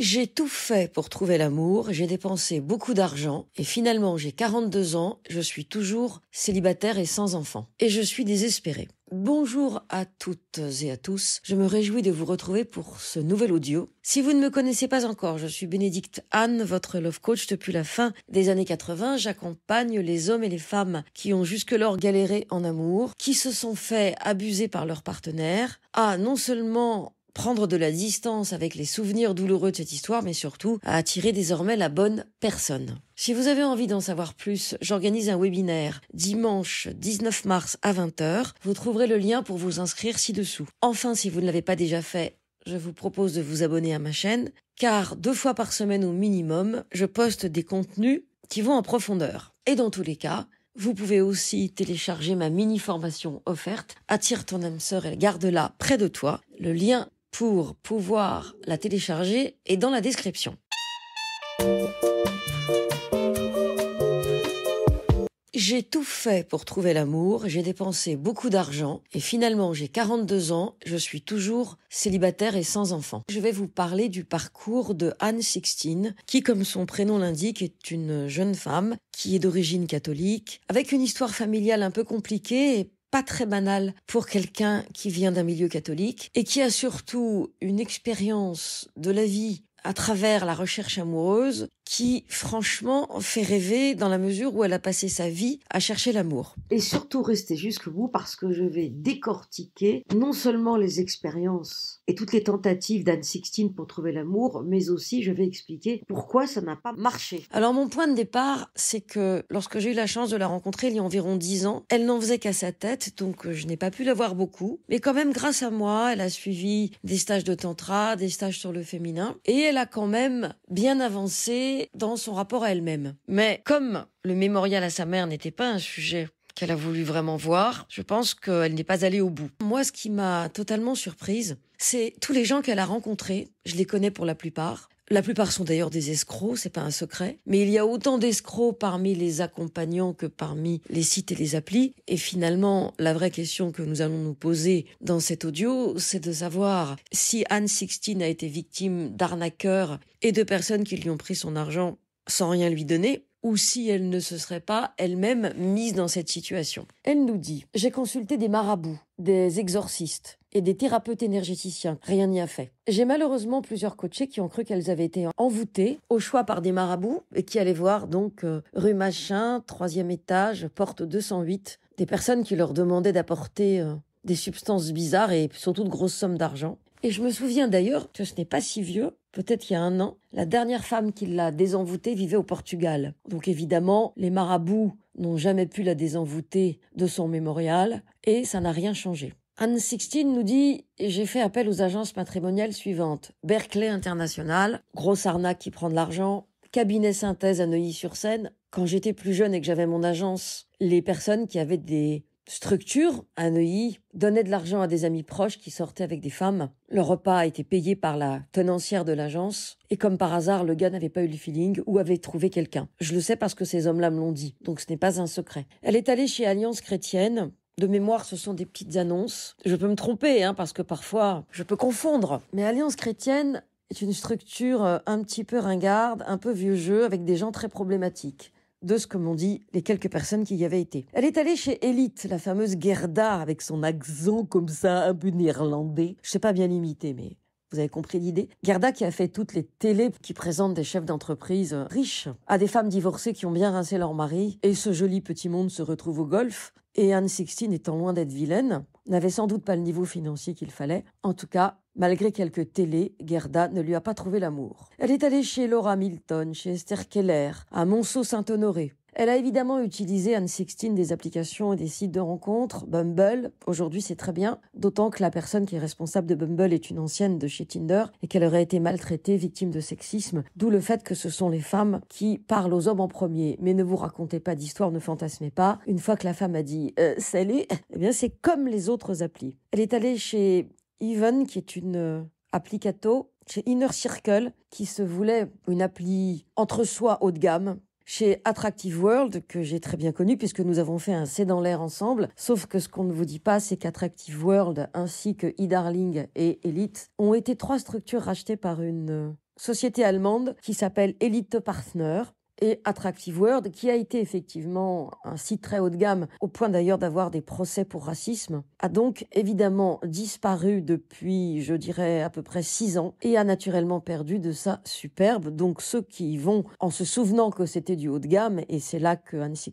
J'ai tout fait pour trouver l'amour, j'ai dépensé beaucoup d'argent, et finalement j'ai 42 ans, je suis toujours célibataire et sans enfant. Et je suis désespérée. Bonjour à toutes et à tous, je me réjouis de vous retrouver pour ce nouvel audio. Si vous ne me connaissez pas encore, je suis Bénédicte Anne, votre love coach depuis la fin des années 80. J'accompagne les hommes et les femmes qui ont jusque-lors galéré en amour, qui se sont fait abuser par leur partenaire, à non seulement prendre de la distance avec les souvenirs douloureux de cette histoire, mais surtout à attirer désormais la bonne personne. Si vous avez envie d'en savoir plus, j'organise un webinaire dimanche 19 mars à 20h. Vous trouverez le lien pour vous inscrire ci-dessous. Enfin, si vous ne l'avez pas déjà fait, je vous propose de vous abonner à ma chaîne, car deux fois par semaine au minimum, je poste des contenus qui vont en profondeur. Et dans tous les cas, vous pouvez aussi télécharger ma mini formation offerte, Attire ton âme sœur et garde-la près de toi. Le lien pour pouvoir la télécharger est dans la description. J'ai tout fait pour trouver l'amour, j'ai dépensé beaucoup d'argent et finalement j'ai 42 ans, je suis toujours célibataire et sans enfant. Je vais vous parler du parcours de Anne Sixtine, qui comme son prénom l'indique est une jeune femme qui est d'origine catholique, avec une histoire familiale un peu compliquée et pas très banal pour quelqu'un qui vient d'un milieu catholique et qui a surtout une expérience de la vie à travers la recherche amoureuse qui, franchement, fait rêver dans la mesure où elle a passé sa vie à chercher l'amour. Et surtout, restez jusqu'au bout parce que je vais décortiquer non seulement les expériences et toutes les tentatives d'Anne Sixtine pour trouver l'amour, mais aussi je vais expliquer pourquoi ça n'a pas marché. Alors, mon point de départ, c'est que lorsque j'ai eu la chance de la rencontrer il y a environ dix ans, elle n'en faisait qu'à sa tête, donc euh, je n'ai pas pu la voir beaucoup. Mais quand même, grâce à moi, elle a suivi des stages de tantra, des stages sur le féminin, et elle a quand même bien avancé dans son rapport à elle-même. Mais comme le mémorial à sa mère n'était pas un sujet qu'elle a voulu vraiment voir, je pense qu'elle n'est pas allée au bout. Moi, ce qui m'a totalement surprise, c'est tous les gens qu'elle a rencontrés, je les connais pour la plupart, la plupart sont d'ailleurs des escrocs, c'est pas un secret. Mais il y a autant d'escrocs parmi les accompagnants que parmi les sites et les applis. Et finalement, la vraie question que nous allons nous poser dans cet audio, c'est de savoir si Anne Sixtine a été victime d'arnaqueurs et de personnes qui lui ont pris son argent sans rien lui donner, ou si elle ne se serait pas elle-même mise dans cette situation. Elle nous dit J'ai consulté des marabouts, des exorcistes, et des thérapeutes énergéticiens. Rien n'y a fait. J'ai malheureusement plusieurs coachés qui ont cru qu'elles avaient été envoûtées au choix par des marabouts et qui allaient voir donc euh, rue Machin, troisième étage, porte 208, des personnes qui leur demandaient d'apporter euh, des substances bizarres et surtout de grosses sommes d'argent. Et je me souviens d'ailleurs que ce n'est pas si vieux, peut-être il y a un an, la dernière femme qui l'a désenvoûtée vivait au Portugal. Donc évidemment, les marabouts n'ont jamais pu la désenvoûter de son mémorial et ça n'a rien changé. Anne Sixtine nous dit J'ai fait appel aux agences patrimoniales suivantes Berkeley International, grosse arnaque qui prend de l'argent, cabinet synthèse à Neuilly-sur-Seine. Quand j'étais plus jeune et que j'avais mon agence, les personnes qui avaient des structures à Neuilly donnaient de l'argent à des amis proches qui sortaient avec des femmes. Le repas a été payé par la tenancière de l'agence et comme par hasard, le gars n'avait pas eu le feeling ou avait trouvé quelqu'un. Je le sais parce que ces hommes-là me l'ont dit, donc ce n'est pas un secret. Elle est allée chez Alliance Chrétienne de mémoire, ce sont des petites annonces. Je peux me tromper, hein, parce que parfois, je peux confondre. Mais Alliance chrétienne est une structure euh, un petit peu ringarde, un peu vieux jeu, avec des gens très problématiques de ce que m'ont dit les quelques personnes qui y avaient été. Elle est allée chez Elite, la fameuse Gerda, avec son accent comme ça, un peu néerlandais. Je sais pas bien l'imiter, mais vous avez compris l'idée Gerda qui a fait toutes les télés qui présentent des chefs d'entreprise euh, riches à des femmes divorcées qui ont bien rincé leur mari et ce joli petit monde se retrouve au golf et Anne Sixtine étant loin d'être vilaine n'avait sans doute pas le niveau financier qu'il fallait. En tout cas, malgré quelques télés, Gerda ne lui a pas trouvé l'amour. Elle est allée chez Laura Milton, chez Esther Keller, à Monceau-Saint-Honoré, elle a évidemment utilisé Anne 16 des applications et des sites de rencontres, Bumble, aujourd'hui c'est très bien, d'autant que la personne qui est responsable de Bumble est une ancienne de chez Tinder et qu'elle aurait été maltraitée, victime de sexisme, d'où le fait que ce sont les femmes qui parlent aux hommes en premier. Mais ne vous racontez pas d'histoire, ne fantasmez pas. Une fois que la femme a dit euh, salut, eh bien c'est comme les autres applis. Elle est allée chez Even, qui est une euh, applicato, chez Inner Circle, qui se voulait une appli entre soi haut de gamme, chez Attractive World, que j'ai très bien connu puisque nous avons fait un C dans l'air ensemble. Sauf que ce qu'on ne vous dit pas, c'est qu'Attractive World ainsi que eDarling et Elite ont été trois structures rachetées par une euh, société allemande qui s'appelle Elite Partner et Attractive World, qui a été effectivement un site très haut de gamme, au point d'ailleurs d'avoir des procès pour racisme, a donc évidemment disparu depuis, je dirais, à peu près six ans, et a naturellement perdu de sa superbe. Donc ceux qui y vont, en se souvenant que c'était du haut de gamme, et c'est là que Anne 16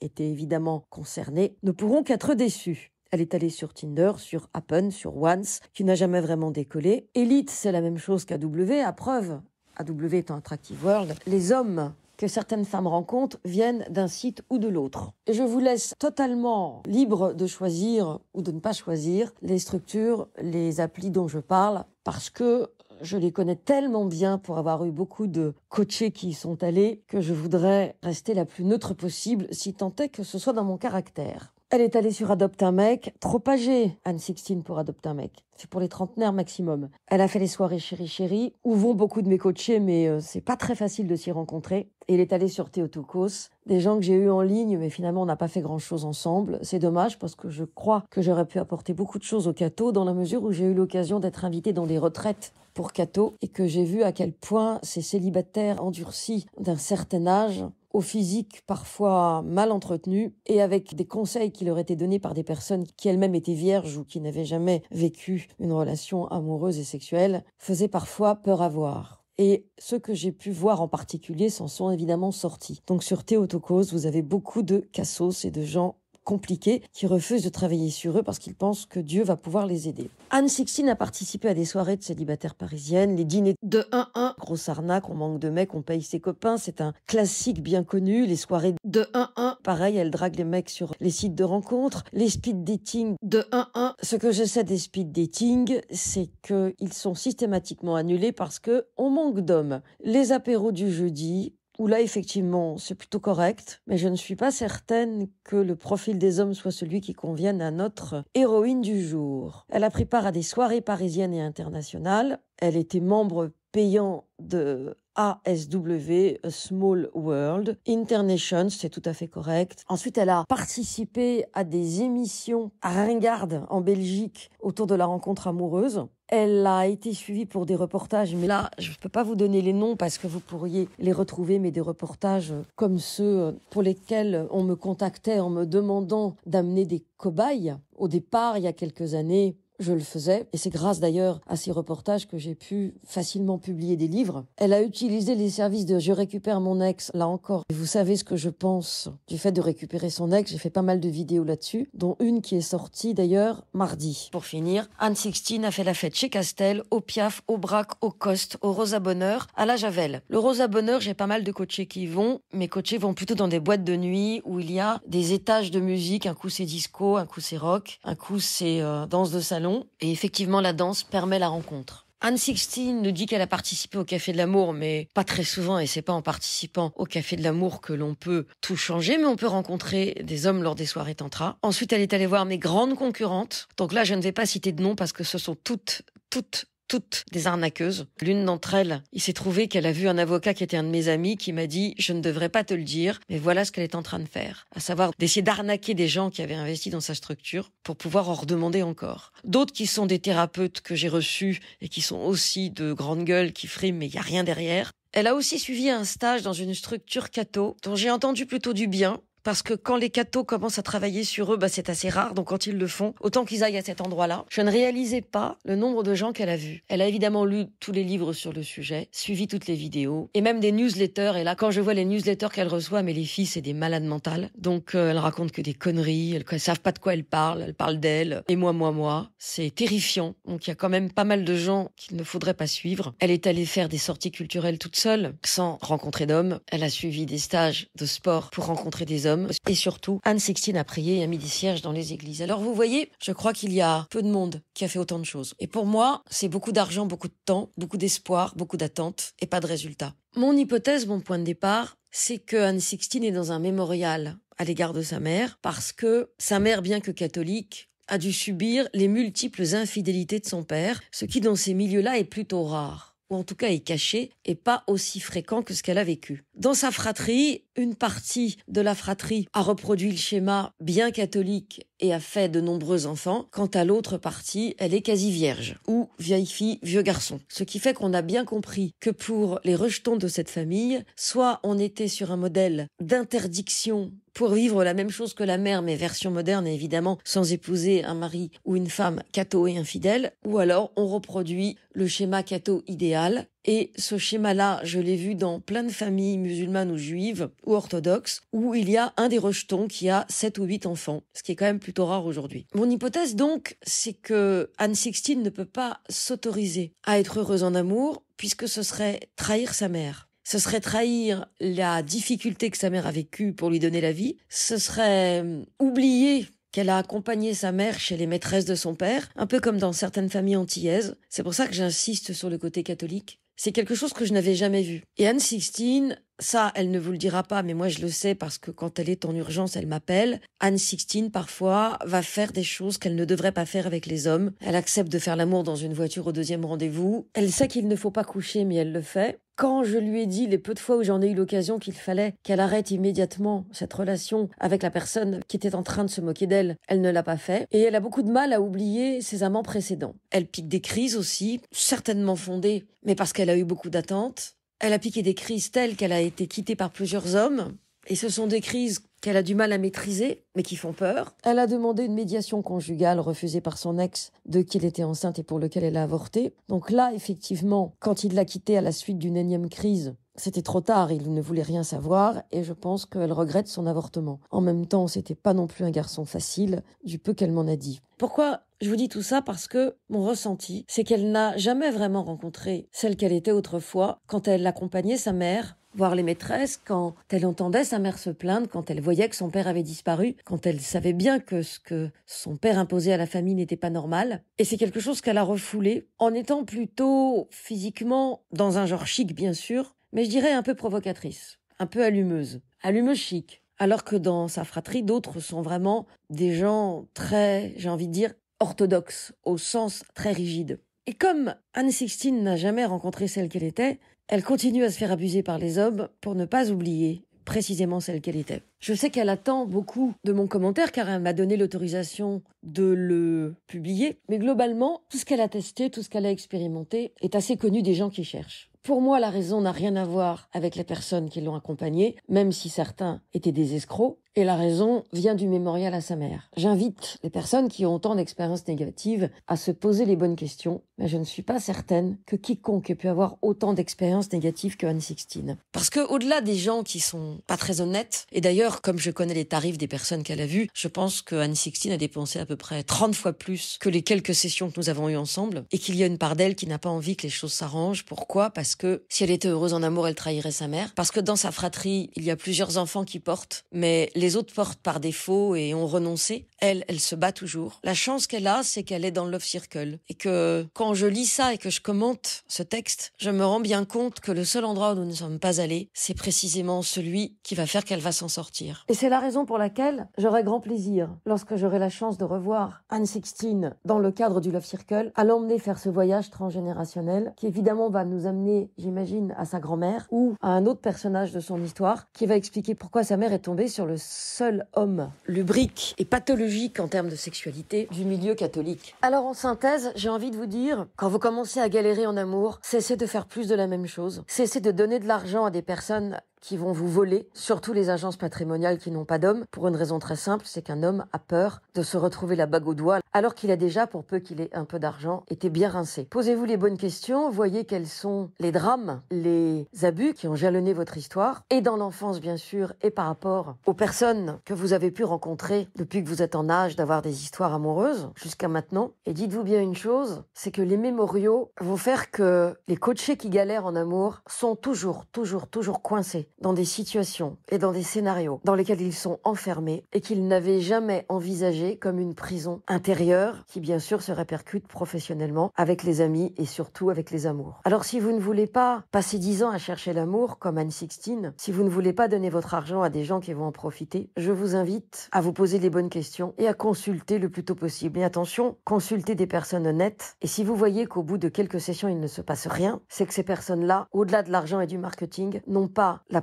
était évidemment concernée, ne pourront qu'être déçus. Elle est allée sur Tinder, sur Happen, sur Once, qui n'a jamais vraiment décollé. Elite, c'est la même chose qu'AW, à preuve. AW étant Attractive World, les hommes que certaines femmes rencontrent viennent d'un site ou de l'autre. Je vous laisse totalement libre de choisir ou de ne pas choisir les structures, les applis dont je parle, parce que je les connais tellement bien pour avoir eu beaucoup de coachés qui y sont allés que je voudrais rester la plus neutre possible si tant est que ce soit dans mon caractère. Elle est allée sur Adopte un mec, trop âgée, Anne Sixtine, pour Adopte un mec. C'est pour les trentenaires maximum. Elle a fait les soirées Chéri Chéri, où vont beaucoup de mes coachés, mais euh, c'est pas très facile de s'y rencontrer. elle est allée sur Théotokos, des gens que j'ai eu en ligne, mais finalement on n'a pas fait grand chose ensemble. C'est dommage parce que je crois que j'aurais pu apporter beaucoup de choses au Cato dans la mesure où j'ai eu l'occasion d'être invitée dans des retraites pour Cato et que j'ai vu à quel point ces célibataires endurcis d'un certain âge au physique parfois mal entretenu et avec des conseils qui leur étaient donnés par des personnes qui elles-mêmes étaient vierges ou qui n'avaient jamais vécu une relation amoureuse et sexuelle, faisaient parfois peur à voir. Et ceux que j'ai pu voir en particulier s'en sont évidemment sortis. Donc sur Théotokos, vous avez beaucoup de cassos et de gens compliqués qui refusent de travailler sur eux parce qu'ils pensent que Dieu va pouvoir les aider. Anne Sixtine a participé à des soirées de célibataires parisiennes, les dîners de 1-1, grosse arnaque, on manque de mecs, on paye ses copains, c'est un classique bien connu, les soirées de 1-1, pareil, elle drague les mecs sur les sites de rencontres, les speed dating de 1-1. Ce que je sais des speed dating, c'est qu'ils sont systématiquement annulés parce que on manque d'hommes. Les apéros du jeudi, là, effectivement, c'est plutôt correct, mais je ne suis pas certaine que le profil des hommes soit celui qui convienne à notre héroïne du jour. Elle a pris part à des soirées parisiennes et internationales, elle était membre payant de ASW, Small World, international c'est tout à fait correct. Ensuite, elle a participé à des émissions à Ringarde, en Belgique, autour de la rencontre amoureuse. Elle a été suivie pour des reportages, mais là, je ne peux pas vous donner les noms parce que vous pourriez les retrouver, mais des reportages comme ceux pour lesquels on me contactait en me demandant d'amener des cobayes. Au départ, il y a quelques années, je le faisais, et c'est grâce d'ailleurs à ces reportages que j'ai pu facilement publier des livres. Elle a utilisé les services de Je récupère mon ex, là encore. Et vous savez ce que je pense du fait de récupérer son ex, j'ai fait pas mal de vidéos là-dessus, dont une qui est sortie d'ailleurs mardi. Pour finir, Anne Sixtine a fait la fête chez Castel, au Piaf, au Brac, au Coste, au Rosa Bonheur, à la Javel. Le Rosa Bonheur, j'ai pas mal de coachés qui vont, mes coachés vont plutôt dans des boîtes de nuit où il y a des étages de musique, un coup c'est disco, un coup c'est rock, un coup c'est euh, danse de salon, et effectivement la danse permet la rencontre. Anne Sixteen nous dit qu'elle a participé au Café de l'amour, mais pas très souvent, et c'est pas en participant au Café de l'amour que l'on peut tout changer, mais on peut rencontrer des hommes lors des soirées tantra. Ensuite, elle est allée voir mes grandes concurrentes. Donc là, je ne vais pas citer de nom parce que ce sont toutes, toutes toutes des arnaqueuses. L'une d'entre elles, il s'est trouvé qu'elle a vu un avocat qui était un de mes amis qui m'a dit je ne devrais pas te le dire, mais voilà ce qu'elle est en train de faire, à savoir d'essayer d'arnaquer des gens qui avaient investi dans sa structure pour pouvoir en redemander encore. D'autres qui sont des thérapeutes que j'ai reçus et qui sont aussi de grandes gueule qui friment mais il y a rien derrière. Elle a aussi suivi un stage dans une structure catho dont j'ai entendu plutôt du bien parce que quand les cathos commencent à travailler sur eux, bah c'est assez rare. Donc quand ils le font, autant qu'ils aillent à cet endroit-là. Je ne réalisais pas le nombre de gens qu'elle a vus. Elle a évidemment lu tous les livres sur le sujet, suivi toutes les vidéos et même des newsletters. Et là, quand je vois les newsletters qu'elle reçoit, mais les filles, c'est des malades mentales. Donc euh, elle raconte que des conneries. Elles, savent pas de quoi elles parlent. Elles parlent d'elle, Et moi, moi, moi. C'est terrifiant. Donc il y a quand même pas mal de gens qu'il ne faudrait pas suivre. Elle est allée faire des sorties culturelles toute seule, sans rencontrer d'hommes. Elle a suivi des stages de sport pour rencontrer des hommes et surtout, Anne Sixtine a prié et a mis des cierges dans les églises. Alors vous voyez, je crois qu'il y a peu de monde qui a fait autant de choses. Et pour moi, c'est beaucoup d'argent, beaucoup de temps, beaucoup d'espoir, beaucoup d'attente et pas de résultat. Mon hypothèse, mon point de départ, c'est que Anne Sixtine est dans un mémorial à l'égard de sa mère, parce que sa mère, bien que catholique, a dû subir les multiples infidélités de son père, ce qui dans ces milieux-là est plutôt rare en tout cas est cachée, et pas aussi fréquent que ce qu'elle a vécu. Dans sa fratrie, une partie de la fratrie a reproduit le schéma bien catholique et a fait de nombreux enfants. Quant à l'autre partie, elle est quasi vierge, ou vieille fille, vieux garçon. Ce qui fait qu'on a bien compris que pour les rejetons de cette famille, soit on était sur un modèle d'interdiction pour vivre la même chose que la mère, mais version moderne, évidemment, sans épouser un mari ou une femme cato et infidèle, ou alors on reproduit le schéma cato idéal. Et ce schéma-là, je l'ai vu dans plein de familles musulmanes ou juives ou orthodoxes, où il y a un des rejetons qui a 7 ou huit enfants, ce qui est quand même plutôt rare aujourd'hui. Mon hypothèse donc, c'est que Anne Sixtine ne peut pas s'autoriser à être heureuse en amour, puisque ce serait trahir sa mère ce serait trahir la difficulté que sa mère a vécue pour lui donner la vie, ce serait hum, oublier qu'elle a accompagné sa mère chez les maîtresses de son père, un peu comme dans certaines familles antillaises. C'est pour ça que j'insiste sur le côté catholique. C'est quelque chose que je n'avais jamais vu. Et Anne Sixtine, ça, elle ne vous le dira pas, mais moi je le sais parce que quand elle est en urgence, elle m'appelle. Anne Sixtine, parfois, va faire des choses qu'elle ne devrait pas faire avec les hommes. Elle accepte de faire l'amour dans une voiture au deuxième rendez-vous. Elle sait qu'il ne faut pas coucher, mais elle le fait. Quand je lui ai dit les peu de fois où j'en ai eu l'occasion qu'il fallait qu'elle arrête immédiatement cette relation avec la personne qui était en train de se moquer d'elle, elle ne l'a pas fait. Et elle a beaucoup de mal à oublier ses amants précédents. Elle pique des crises aussi, certainement fondées, mais parce qu'elle a eu beaucoup d'attentes. Elle a piqué des crises telles qu'elle a été quittée par plusieurs hommes. Et ce sont des crises qu'elle a du mal à maîtriser, mais qui font peur. Elle a demandé une médiation conjugale refusée par son ex, de qui elle était enceinte et pour lequel elle a avorté. Donc là, effectivement, quand il l'a quittée à la suite d'une énième crise, c'était trop tard, il ne voulait rien savoir, et je pense qu'elle regrette son avortement. En même temps, c'était pas non plus un garçon facile, du peu qu'elle m'en a dit. Pourquoi je vous dis tout ça parce que mon ressenti, c'est qu'elle n'a jamais vraiment rencontré celle qu'elle était autrefois quand elle accompagnait sa mère voir les maîtresses, quand elle entendait sa mère se plaindre, quand elle voyait que son père avait disparu, quand elle savait bien que ce que son père imposait à la famille n'était pas normal. Et c'est quelque chose qu'elle a refoulé en étant plutôt physiquement dans un genre chic, bien sûr, mais je dirais un peu provocatrice, un peu allumeuse, allumeuse chic. Alors que dans sa fratrie, d'autres sont vraiment des gens très, j'ai envie de dire, orthodoxes, au sens très rigide. Et comme Anne Sixtine n'a jamais rencontré celle qu'elle était, elle continue à se faire abuser par les hommes pour ne pas oublier précisément celle qu'elle était. Je sais qu'elle attend beaucoup de mon commentaire car elle m'a donné l'autorisation de le publier, mais globalement, tout ce qu'elle a testé, tout ce qu'elle a expérimenté est assez connu des gens qui cherchent. Pour moi, la raison n'a rien à voir avec les personnes qui l'ont accompagné, même si certains étaient des escrocs. Et la raison vient du mémorial à sa mère. J'invite les personnes qui ont autant d'expériences négatives à se poser les bonnes questions, mais je ne suis pas certaine que quiconque ait pu avoir autant d'expériences négatives que Anne Sixtine. Parce que au-delà des gens qui sont pas très honnêtes, et d'ailleurs, comme je connais les tarifs des personnes qu'elle a vues, je pense que Anne Sixtine a dépensé à peu près 30 fois plus que les quelques sessions que nous avons eues ensemble, et qu'il y a une part d'elle qui n'a pas envie que les choses s'arrangent. Pourquoi? Parce que si elle était heureuse en amour, elle trahirait sa mère. Parce que dans sa fratrie, il y a plusieurs enfants qui portent, mais les autres portent par défaut et ont renoncé, elle, elle se bat toujours. La chance qu'elle a, c'est qu'elle est dans le Love Circle. Et que quand je lis ça et que je commente ce texte, je me rends bien compte que le seul endroit où nous ne sommes pas allés, c'est précisément celui qui va faire qu'elle va s'en sortir. Et c'est la raison pour laquelle j'aurai grand plaisir, lorsque j'aurai la chance de revoir Anne Sixtine dans le cadre du Love Circle, à l'emmener faire ce voyage transgénérationnel, qui évidemment va nous amener, j'imagine, à sa grand-mère ou à un autre personnage de son histoire, qui va expliquer pourquoi sa mère est tombée sur le seul homme lubrique et pathologique en termes de sexualité du milieu catholique. Alors en synthèse, j'ai envie de vous dire, quand vous commencez à galérer en amour, cessez de faire plus de la même chose, cessez de donner de l'argent à des personnes qui vont vous voler, surtout les agences patrimoniales qui n'ont pas d'hommes, pour une raison très simple, c'est qu'un homme a peur de se retrouver la bague au doigt, alors qu'il a déjà, pour peu qu'il ait un peu d'argent, été bien rincé. Posez-vous les bonnes questions, voyez quels sont les drames, les abus qui ont jalonné votre histoire, et dans l'enfance bien sûr, et par rapport aux personnes que vous avez pu rencontrer depuis que vous êtes en âge d'avoir des histoires amoureuses, jusqu'à maintenant. Et dites-vous bien une chose, c'est que les mémoriaux vont faire que les coachés qui galèrent en amour sont toujours, toujours, toujours coincés dans des situations et dans des scénarios dans lesquels ils sont enfermés et qu'ils n'avaient jamais envisagé comme une prison intérieure qui bien sûr se répercute professionnellement avec les amis et surtout avec les amours. Alors si vous ne voulez pas passer dix ans à chercher l'amour comme Anne Sixtine, si vous ne voulez pas donner votre argent à des gens qui vont en profiter, je vous invite à vous poser les bonnes questions et à consulter le plus tôt possible. Et attention, consultez des personnes honnêtes et si vous voyez qu'au bout de quelques sessions il ne se passe rien, c'est que ces personnes-là, au-delà de l'argent et du marketing, n'ont pas la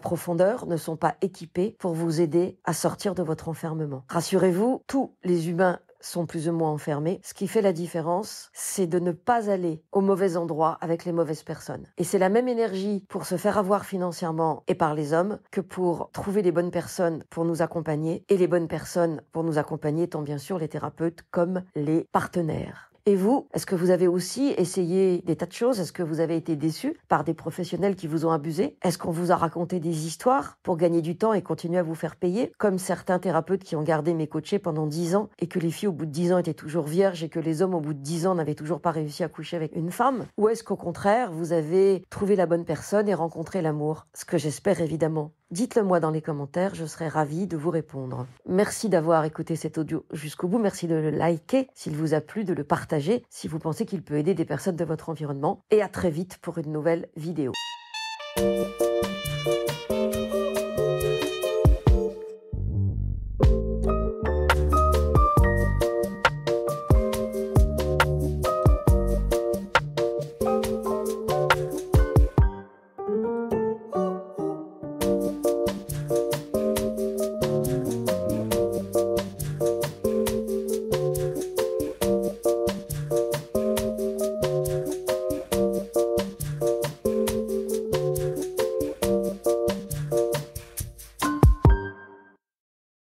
ne sont pas équipés pour vous aider à sortir de votre enfermement. Rassurez-vous, tous les humains sont plus ou moins enfermés. Ce qui fait la différence, c'est de ne pas aller au mauvais endroit avec les mauvaises personnes. Et c'est la même énergie pour se faire avoir financièrement et par les hommes que pour trouver les bonnes personnes pour nous accompagner. Et les bonnes personnes pour nous accompagner tant bien sûr les thérapeutes comme les partenaires. Et vous, est-ce que vous avez aussi essayé des tas de choses Est-ce que vous avez été déçu par des professionnels qui vous ont abusé Est-ce qu'on vous a raconté des histoires pour gagner du temps et continuer à vous faire payer Comme certains thérapeutes qui ont gardé mes coachés pendant 10 ans et que les filles au bout de 10 ans étaient toujours vierges et que les hommes au bout de 10 ans n'avaient toujours pas réussi à coucher avec une femme Ou est-ce qu'au contraire, vous avez trouvé la bonne personne et rencontré l'amour Ce que j'espère évidemment. Dites-le moi dans les commentaires, je serai ravie de vous répondre. Merci d'avoir écouté cet audio jusqu'au bout, merci de le liker s'il vous a plu, de le partager si vous pensez qu'il peut aider des personnes de votre environnement et à très vite pour une nouvelle vidéo.